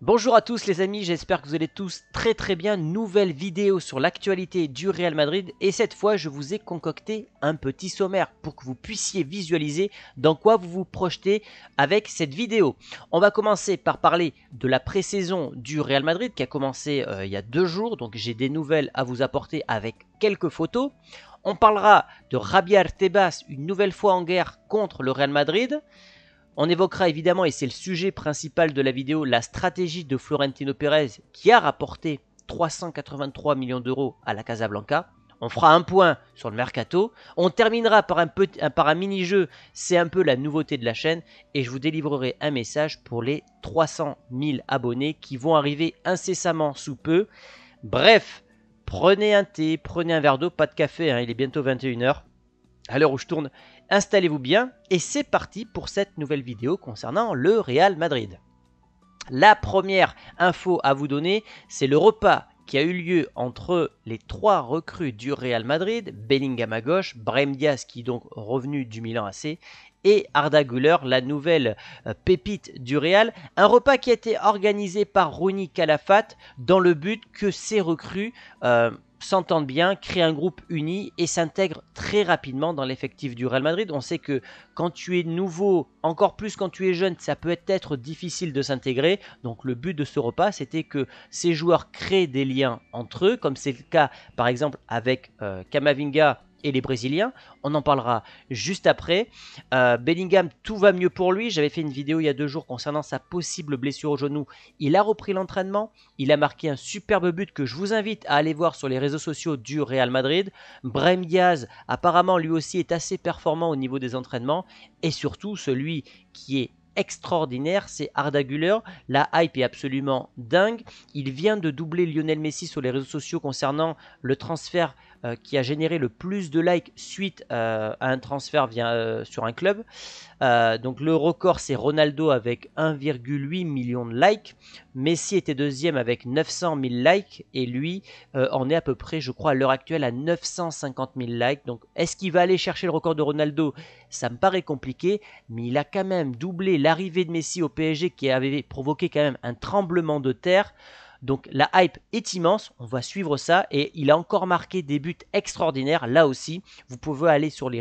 Bonjour à tous les amis, j'espère que vous allez tous très très bien. Nouvelle vidéo sur l'actualité du Real Madrid et cette fois je vous ai concocté un petit sommaire pour que vous puissiez visualiser dans quoi vous vous projetez avec cette vidéo. On va commencer par parler de la pré-saison du Real Madrid qui a commencé euh, il y a deux jours, donc j'ai des nouvelles à vous apporter avec quelques photos. On parlera de Rabia Tebas une nouvelle fois en guerre contre le Real Madrid. On évoquera évidemment, et c'est le sujet principal de la vidéo, la stratégie de Florentino Pérez qui a rapporté 383 millions d'euros à la Casablanca. On fera un point sur le mercato. On terminera par un, petit, un mini-jeu, c'est un peu la nouveauté de la chaîne. Et je vous délivrerai un message pour les 300 000 abonnés qui vont arriver incessamment sous peu. Bref, prenez un thé, prenez un verre d'eau, pas de café, hein. il est bientôt 21h. À l'heure où je tourne, Installez-vous bien et c'est parti pour cette nouvelle vidéo concernant le Real Madrid. La première info à vous donner, c'est le repas qui a eu lieu entre les trois recrues du Real Madrid, Bellingham à gauche, Brahim Diaz qui est donc revenu du Milan AC et Arda Guller, la nouvelle euh, pépite du Real. Un repas qui a été organisé par Rooney Calafat dans le but que ces recrues euh, s'entendent bien, créent un groupe uni et s'intègrent très rapidement dans l'effectif du Real Madrid. On sait que quand tu es nouveau, encore plus quand tu es jeune, ça peut être difficile de s'intégrer. Donc le but de ce repas, c'était que ces joueurs créent des liens entre eux, comme c'est le cas par exemple avec euh, Kamavinga et les Brésiliens. On en parlera juste après. Euh, Bellingham, tout va mieux pour lui. J'avais fait une vidéo il y a deux jours concernant sa possible blessure au genou. Il a repris l'entraînement. Il a marqué un superbe but que je vous invite à aller voir sur les réseaux sociaux du Real Madrid. Brem Diaz, apparemment, lui aussi est assez performant au niveau des entraînements. Et surtout, celui qui est extraordinaire, c'est Arda Güler. La hype est absolument dingue. Il vient de doubler Lionel Messi sur les réseaux sociaux concernant le transfert euh, qui a généré le plus de likes suite euh, à un transfert euh, sur un club. donc le record c'est Ronaldo avec 1,8 million de likes. Messi était deuxième avec 900 000 likes et lui en est à peu près je crois à l'heure actuelle à 950 000 likes. Donc est-ce qu'il va aller chercher le record de Ronaldo Ça me paraît compliqué mais il a quand même doublé l'arrivée de Messi au PSG qui avait provoqué quand même un tremblement de terre. Donc la hype est immense, on va suivre ça et il a encore marqué des buts extraordinaires là aussi. Vous pouvez aller sur les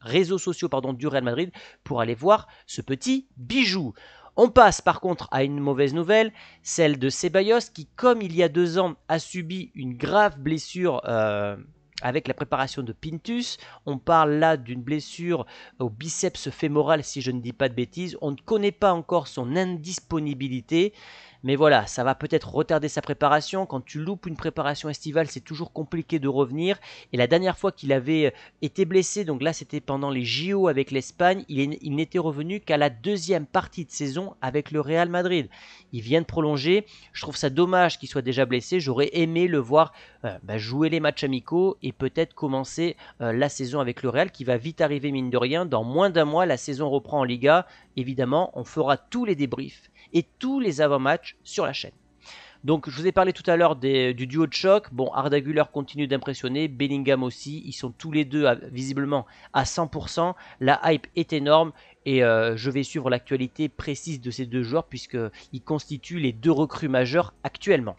réseaux, sociaux pardon, du Real Madrid pour aller voir ce petit bijou. On passe par contre à une mauvaise nouvelle, celle de Ceballos qui, comme il y a deux ans, a subi une grave blessure euh, avec la préparation de Pintus. On parle là d'une blessure au biceps fémoral, si je ne dis pas de bêtises. On ne connaît pas encore son indisponibilité. Mais voilà, ça va peut-être retarder sa préparation. Quand tu loupes une préparation estivale, c'est toujours compliqué de revenir. Et la dernière fois qu'il avait euh, été blessé, donc là c'était pendant les JO avec l'Espagne, il, n'était revenu qu'à la deuxième partie de saison avec le Real Madrid. Il vient de prolonger. Je trouve ça dommage qu'il soit déjà blessé. J'aurais aimé le voir euh, bah, jouer les matchs amicaux et peut-être commencer euh, la saison avec le Real qui va vite arriver mine de rien. Dans moins d'un mois, la saison reprend en Liga. Évidemment, on fera tous les débriefs et tous les avant-matchs sur la chaîne. Donc je vous ai parlé tout à l'heure du duo de choc. Bon, Arda continue d'impressionner, Bellingham aussi. Ils sont tous les deux visiblement à 100%. La hype est énorme et euh, je vais suivre l'actualité précise de ces deux joueurs puisqu'ils constituent les deux recrues majeures actuellement.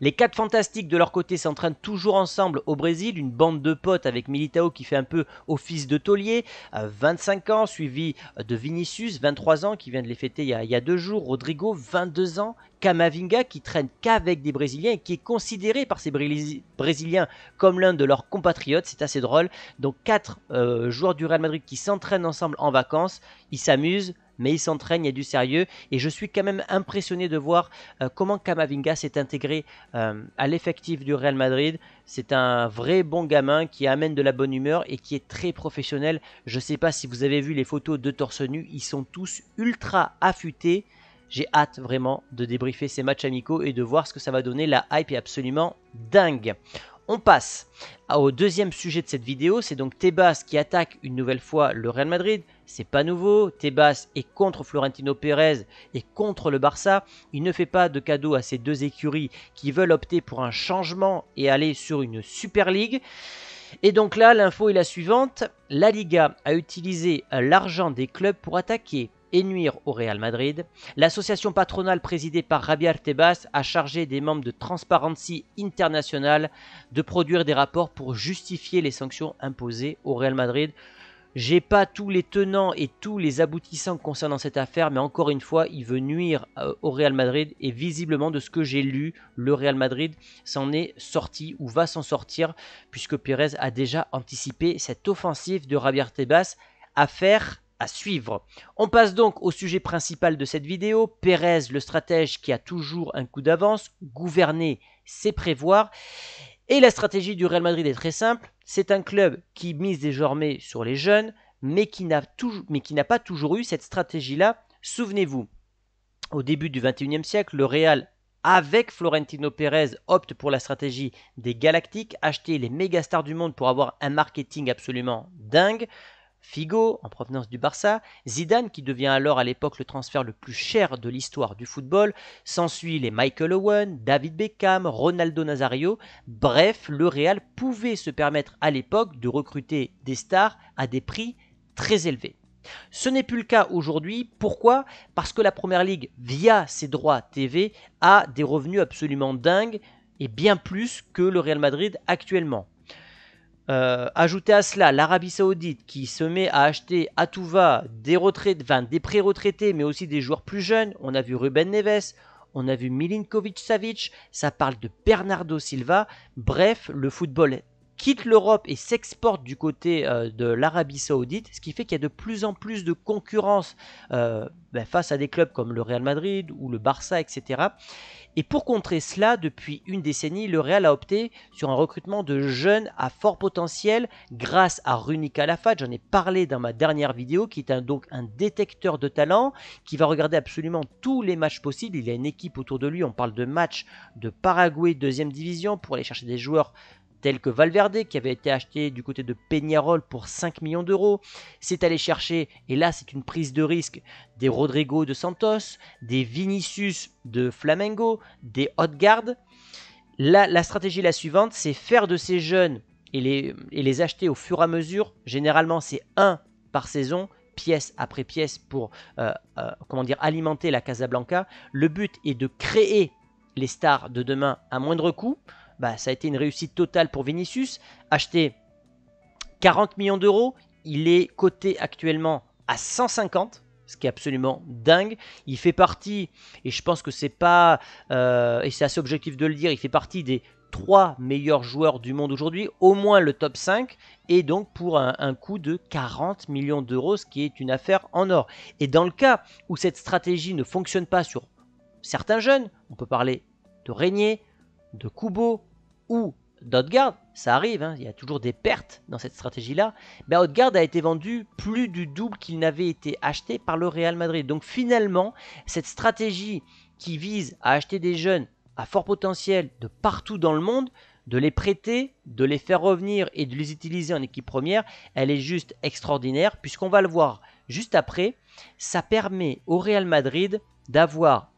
Les quatre fantastiques de leur côté s'entraînent toujours ensemble au Brésil, une bande de potes avec Militao qui fait un peu office de taulier, 25 euh, ans, suivi de Vinicius, 23 ans, qui vient de les fêter il y a, deux jours, Rodrigo, 22 ans, Camavinga qui traîne qu'avec des Brésiliens et qui est considéré par ces Brésiliens comme l'un de leurs compatriotes, c'est assez drôle. Donc quatre euh, joueurs du Real Madrid qui s'entraînent ensemble en vacances, ils s'amusent, mais il s'entraîne, il y a du sérieux, et je suis quand même impressionné de voir euh, comment Kamavinga s'est intégré euh, à l'effectif du Real Madrid. C'est un vrai bon gamin qui amène de la bonne humeur et qui est très professionnel. Je ne sais pas si vous avez vu les photos de torse nu, ils sont tous ultra affûtés. J'ai hâte vraiment de débriefer ces matchs amicaux et de voir ce que ça va donner. La hype est absolument dingue. On passe au deuxième sujet de cette vidéo, c'est donc Tebas qui attaque une nouvelle fois le Real Madrid. C'est pas nouveau, Tebas est contre Florentino Pérez et contre le Barça. Il ne fait pas de cadeau à ces deux écuries qui veulent opter pour un changement et aller sur une Super League. Et donc là, l'info est la suivante. La Liga a utilisé l'argent des clubs pour attaquer et nuire au Real Madrid, l'association patronale présidée par Rabia Artebas a chargé des membres de Transparency International de produire des rapports pour justifier les sanctions imposées au Real Madrid. J'ai pas tous les tenants et tous les aboutissants concernant cette affaire, mais encore une fois, il veut nuire euh, au Real Madrid et visiblement de ce que j'ai lu, le Real Madrid s'en est sorti ou va s'en sortir puisque Pérez a déjà anticipé cette offensive de Rabia Artebas à faire suivre. On passe donc au sujet principal de cette vidéo, Pérez, le stratège qui a toujours un coup d'avance, gouverner, c'est prévoir. Et la stratégie du Real Madrid est très simple, c'est un club qui mise désormais sur les jeunes, mais qui n'a pas toujours eu cette stratégie-là. Souvenez-vous, au début du 21 21e siècle, le Real avec Florentino Pérez opte pour la stratégie des Galactiques, acheter les méga stars du monde pour avoir un marketing absolument dingue. Figo en provenance du Barça, Zidane qui devient alors à l'époque le transfert le plus cher de l'histoire du football, s'ensuit les Michael Owen, David Beckham, Ronaldo Nazario, bref, le Real pouvait se permettre à l'époque de recruter des stars à des prix très élevés. Ce n'est plus le cas aujourd'hui. Pourquoi Parce que la Première Ligue, via ses droits TV, a des revenus absolument dingues et bien plus que le Real Madrid actuellement. Euh, ajoutez à cela l'Arabie Saoudite qui se met à acheter à tout va des, des pré-retraités, mais aussi des joueurs plus jeunes. On a vu Ruben Neves, on a vu Milinkovic Savic, ça parle de Bernardo Silva. Bref, le football quitte l'Europe et s'exporte du côté euh, de l'Arabie Saoudite, ce qui fait qu'il y a de plus en plus de concurrence euh, ben, face à des clubs comme le Real Madrid ou le Barça, etc. Et pour contrer cela, depuis une décennie, le Real a opté sur un recrutement de jeunes à fort potentiel grâce à Runi alafat J'en ai parlé dans ma dernière vidéo, qui est donc un détecteur de talent qui va regarder absolument tous les matchs possibles. Il a une équipe autour de lui. On parle de matchs de Paraguay deuxième division pour aller chercher des joueurs tels que Valverde qui avait été acheté du côté de Peñarol pour 5 millions d'euros. C'est aller chercher, et là c'est une prise de risque, des Rodrigo de Santos, des Vinicius de Flamengo, des Hotgard. Là, la stratégie la suivante, c'est faire de ces jeunes et les, acheter au fur et à mesure. Généralement c'est un par saison, pièce après pièce pour euh, euh, comment dire, alimenter la Casablanca. Le but est de créer les stars de demain à moindre coût bah, ça a été une réussite totale pour Vinicius. Acheté 40 millions d'euros, il est coté actuellement à 150 ce qui est absolument dingue. Il fait partie, et je pense que c'est pas, euh, et c'est assez objectif de le dire, il fait partie des trois meilleurs joueurs du monde aujourd'hui, au moins le top 5, et donc pour un, un coût de 40 millions d'euros, ce qui est une affaire en or. Et dans le cas où cette stratégie ne fonctionne pas sur certains jeunes, on peut parler de Régnier, de Kubo, ou d'Odgard, ça arrive, hein, il y a toujours des pertes dans cette stratégie-là, ben Odgard a été vendu plus du double qu'il n'avait été acheté par le Real Madrid. Donc finalement, cette stratégie qui vise à acheter des jeunes à fort potentiel de partout dans le monde, de les prêter, de les faire revenir et de les utiliser en équipe première, elle est juste extraordinaire, puisqu'on va le voir juste après, ça permet au Real Madrid d'avoir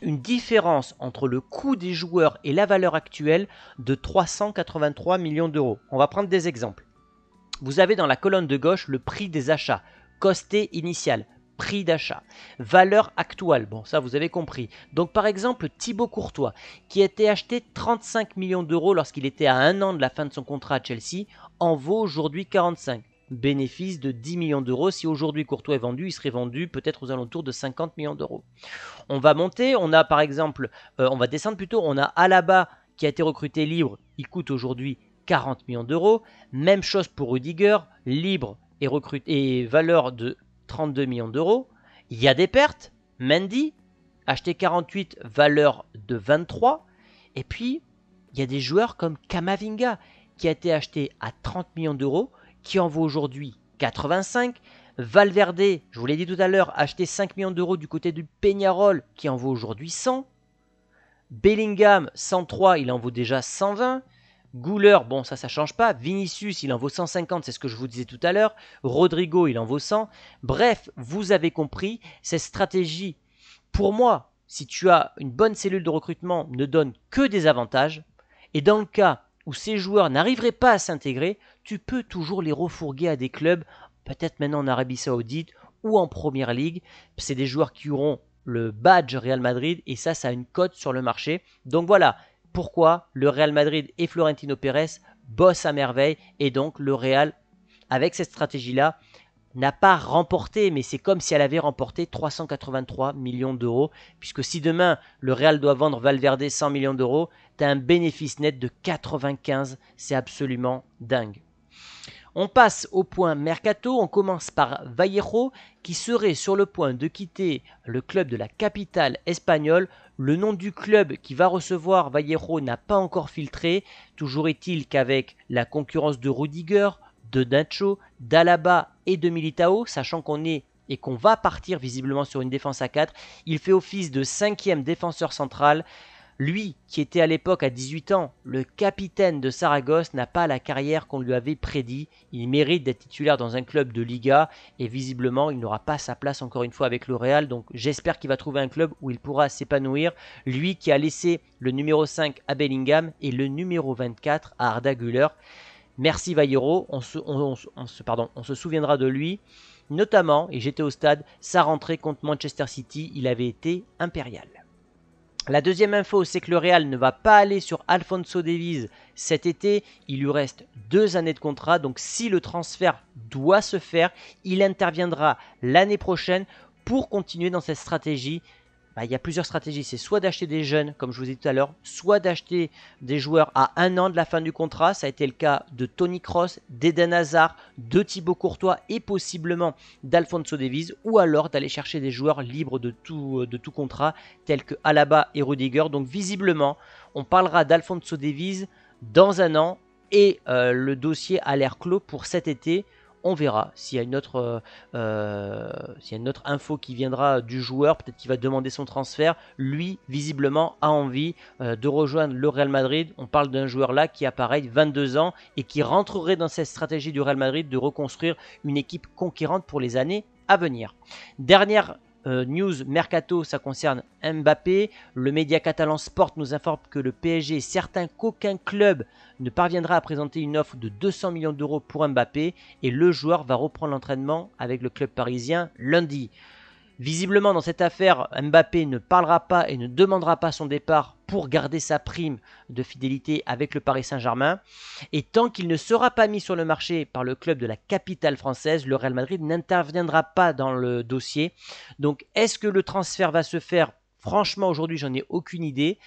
une différence entre le coût des joueurs et la valeur actuelle de 383 millions d'euros. On va prendre des exemples. Vous avez dans la colonne de gauche le prix des achats, costé initial, prix d'achat, valeur actuelle, bon ça vous avez compris. Donc par exemple Thibaut Courtois, qui a été acheté 35 millions d'euros lorsqu'il était à un an de la fin de son contrat à Chelsea, en vaut aujourd'hui 45 bénéfice de 10 millions d'euros. Si aujourd'hui Courtois est vendu, il serait vendu peut-être aux alentours de 50 millions d'euros. On va monter, on a par exemple, euh, on va descendre plutôt, on a Alaba qui a été recruté libre, il coûte aujourd'hui 40 millions d'euros. Même chose pour Rudiger, libre et, recruté, et valeur de 32 millions d'euros. Il y a des pertes, Mendy, acheté 48, valeur de 23. Et puis, il y a des joueurs comme Kamavinga qui a été acheté à 30 millions d'euros qui en vaut aujourd'hui 85. Valverde, je vous l'ai dit tout à l'heure, acheté 5 millions d'euros du côté du Peñarol, qui en vaut aujourd'hui 100. Bellingham, 103, il en vaut déjà 120. Gouler, bon ça ça change pas. Vinicius, il en vaut 150, c'est ce que je vous disais tout à l'heure. Rodrigo, il en vaut 100. Bref, vous avez compris, cette stratégie, pour moi, si tu as une bonne cellule de recrutement, ne donne que des avantages. Et dans le cas où ces joueurs n'arriveraient pas à s'intégrer, tu peux toujours les refourguer à des clubs, peut-être maintenant en Arabie Saoudite ou en Première Ligue. C'est des joueurs qui auront le badge Real Madrid et ça, ça a une cote sur le marché. Donc voilà pourquoi le Real Madrid et Florentino Pérez bossent à merveille et donc le Real, avec cette stratégie-là, n'a pas remporté, mais c'est comme si elle avait remporté 383 millions d'euros, puisque si demain le Real doit vendre Valverde 100 millions d'euros, tu as un bénéfice net de 95, c'est absolument dingue. On passe au point mercato, on commence par Vallejo qui serait sur le point de quitter le club de la capitale espagnole. Le nom du club qui va recevoir Vallejo n'a pas encore filtré, toujours est-il qu'avec la concurrence de Rudiger, de Dacho, d'Alaba et de Militao, sachant qu'on est et qu'on va partir visiblement sur une défense à 4. Il fait office de cinquième défenseur central. Lui, qui était à l'époque à 18 ans le capitaine de Saragosse, n'a pas la carrière qu'on lui avait prédit. Il mérite d'être titulaire dans un club de Liga et visiblement, il n'aura pas sa place encore une fois avec le Donc j'espère qu'il va trouver un club où il pourra s'épanouir. Lui qui a laissé le numéro 5 à Bellingham et le numéro 24 à Arda Guller. Merci valero on se, pardon, on se souviendra de lui. Notamment, et j'étais au stade, sa rentrée contre Manchester City, il avait été impérial. La deuxième info, c'est que le Real ne va pas aller sur Alfonso Davies cet été. Il lui reste deux années de contrat, donc si le transfert doit se faire, il interviendra l'année prochaine pour continuer dans cette stratégie bah, il y a plusieurs stratégies. C'est soit d'acheter des jeunes, comme je vous ai dit tout à l'heure, soit d'acheter des joueurs à un an de la fin du contrat. Ça a été le cas de Tony Cross, d'Eden Hazard, de Thibaut Courtois et possiblement d'Alfonso Davies. Ou alors d'aller chercher des joueurs libres de tout, euh, contrat, tels que Alaba et Rudiger. Donc visiblement, on parlera d'Alfonso Davies dans un an et euh, le dossier a l'air clos pour cet été on verra. S'il y, a une autre, euh, euh, y a une autre info qui viendra du joueur, peut-être qu'il va demander son transfert. Lui, visiblement, a envie euh, de rejoindre le Real Madrid. On parle d'un joueur là qui a pareil 22 ans et qui rentrerait dans cette stratégie du Real Madrid de reconstruire une équipe conquérante pour les années à venir. Dernière euh, news Mercato, ça concerne Mbappé. Le média catalan Sport nous informe que le PSG est certain qu'aucun club ne parviendra à présenter une offre de 200 millions d'euros pour Mbappé et le joueur va reprendre l'entraînement avec le club parisien lundi. Visiblement, dans cette affaire, Mbappé ne parlera pas et ne demandera pas son départ pour garder sa prime de fidélité avec le Paris Saint-Germain. Et tant qu'il ne sera pas mis sur le marché par le club de la capitale française, le Real Madrid n'interviendra pas dans le dossier. Donc, est-ce que le transfert va se faire Franchement, aujourd'hui, j'en ai aucune idée.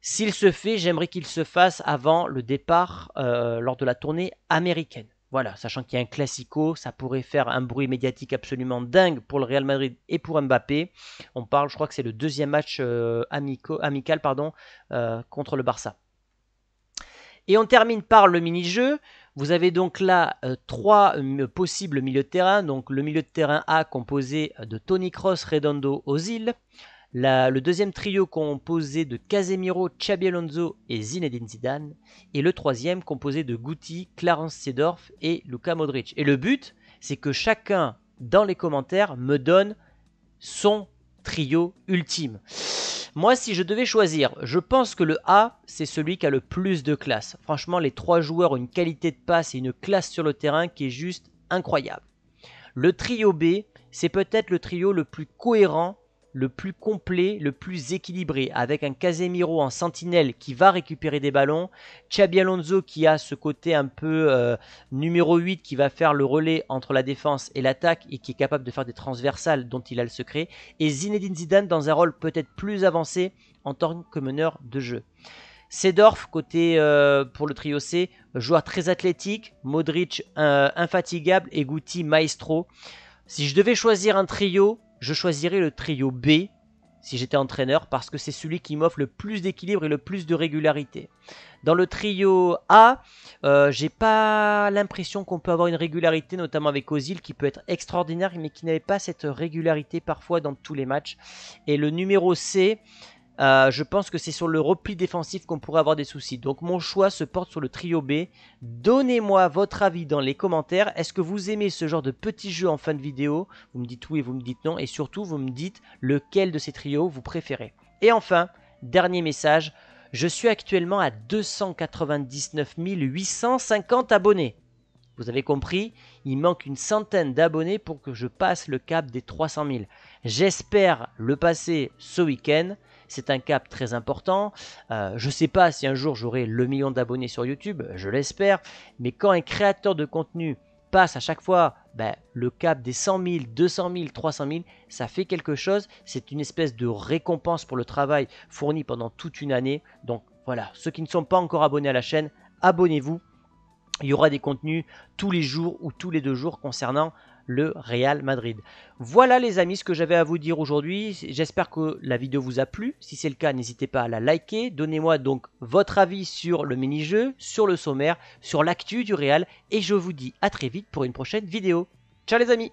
S'il se fait, j'aimerais qu'il se fasse avant le départ euh, lors de la tournée américaine. Voilà, sachant qu'il y a un classico, ça pourrait faire un bruit médiatique absolument dingue pour le Real Madrid et pour Mbappé. On parle, je crois que c'est le deuxième match euh, amical pardon, euh, contre le Barça. Et on termine par le mini-jeu. Vous avez donc là euh, trois possibles milieux de terrain. Donc le milieu de terrain A composé de Tony Cross, Redondo, Ozil le deuxième trio composé de Casemiro, Chabi Alonso et Zinedine Zidane. Et le troisième composé de Guti, Clarence Seedorf et Luca Modric. Et le but, c'est que chacun dans les commentaires me donne son trio ultime. Moi, si je devais choisir, je pense que le A, c'est celui qui a le plus de classe. Franchement, les trois joueurs ont une qualité de passe et une classe sur le terrain qui est juste incroyable. Le trio B, c'est peut-être le trio le plus cohérent le plus complet, le plus équilibré, avec un Casemiro en sentinelle qui va récupérer des ballons, Xabi Alonso qui a ce côté un peu euh, numéro 8 qui va faire le relais entre la défense et l'attaque et qui est capable de faire des transversales dont il a le secret, et Zinedine Zidane dans un rôle peut-être plus avancé en tant que meneur de jeu. Sedorf, côté euh, pour le trio C, joueur très athlétique, Modric euh, infatigable et Guti maestro. Si je devais choisir un trio, je choisirais le trio B si j'étais entraîneur parce que c'est celui qui m'offre le plus d'équilibre et le plus de régularité. Dans le trio A, euh, j'ai pas l'impression qu'on peut avoir une régularité, notamment avec Ozil qui peut être extraordinaire mais qui n'avait pas cette régularité parfois dans tous les matchs. Et le numéro C, euh, je pense que c'est sur le repli défensif qu'on pourrait avoir des soucis. Donc mon choix se porte sur le trio B. Donnez-moi votre avis dans les commentaires. Est-ce que vous aimez ce genre de petit jeu en fin de vidéo Vous me dites oui et vous me dites non. Et surtout, vous me dites lequel de ces trios vous préférez. Et enfin, dernier message, je suis actuellement à 299 850 abonnés. Vous avez compris, il manque une centaine d'abonnés pour que je passe le cap des 300 000. J'espère le passer ce week-end. C'est un cap très important. Euh, je ne sais pas si un jour j'aurai le million d'abonnés sur YouTube, je l'espère, mais quand un créateur de contenu passe à chaque fois ben, le cap des 100 000, 200 000, 300 000, ça fait quelque chose. C'est une espèce de récompense pour le travail fourni pendant toute une année. Donc voilà, ceux qui ne sont pas encore abonnés à la chaîne, abonnez-vous. Il y aura des contenus tous les jours ou tous les deux jours concernant le Real Madrid. Voilà les amis ce que j'avais à vous dire aujourd'hui. J'espère que la vidéo vous a plu. Si c'est le cas, n'hésitez pas à la liker. Donnez-moi donc votre avis sur le mini-jeu, sur le sommaire, sur l'actu du Real. Et je vous dis à très vite pour une prochaine vidéo. Ciao les amis